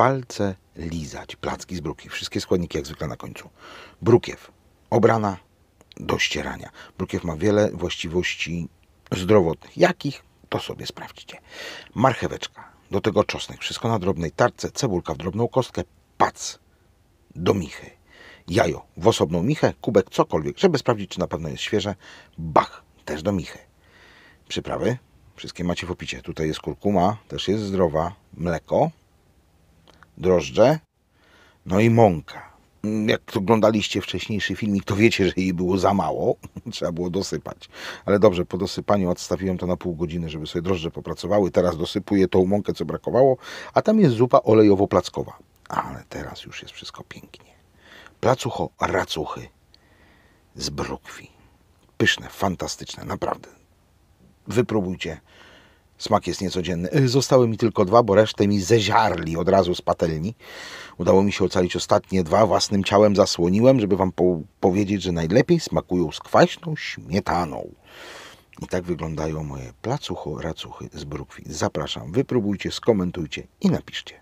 palce lizać. Placki z brukiew. Wszystkie składniki jak zwykle na końcu. Brukiew. Obrana do ścierania. Brukiew ma wiele właściwości zdrowotnych. Jakich? To sobie sprawdźcie. Marcheweczka. Do tego czosnek. Wszystko na drobnej tarce. Cebulka w drobną kostkę. Pac. Do michy. Jajo w osobną michę. Kubek cokolwiek, żeby sprawdzić, czy na pewno jest świeże. Bach. Też do michy. Przyprawy. Wszystkie macie w opicie. Tutaj jest kurkuma, też jest zdrowa. Mleko, drożdże, no i mąka. Jak oglądaliście wcześniejszy filmik, to wiecie, że jej było za mało. Trzeba było dosypać. Ale dobrze, po dosypaniu odstawiłem to na pół godziny, żeby sobie drożdże popracowały. Teraz dosypuję tą mąkę, co brakowało. A tam jest zupa olejowo-plackowa. Ale teraz już jest wszystko pięknie. Placucho racuchy z brukwi. Pyszne, fantastyczne, naprawdę. Wypróbujcie. Smak jest niecodzienny. Y, zostały mi tylko dwa, bo resztę mi zeziarli od razu z patelni. Udało mi się ocalić ostatnie dwa, własnym ciałem zasłoniłem, żeby wam po powiedzieć, że najlepiej smakują z kwaśną śmietaną. I tak wyglądają moje placucho racuchy z brukwi. Zapraszam, wypróbujcie, skomentujcie i napiszcie.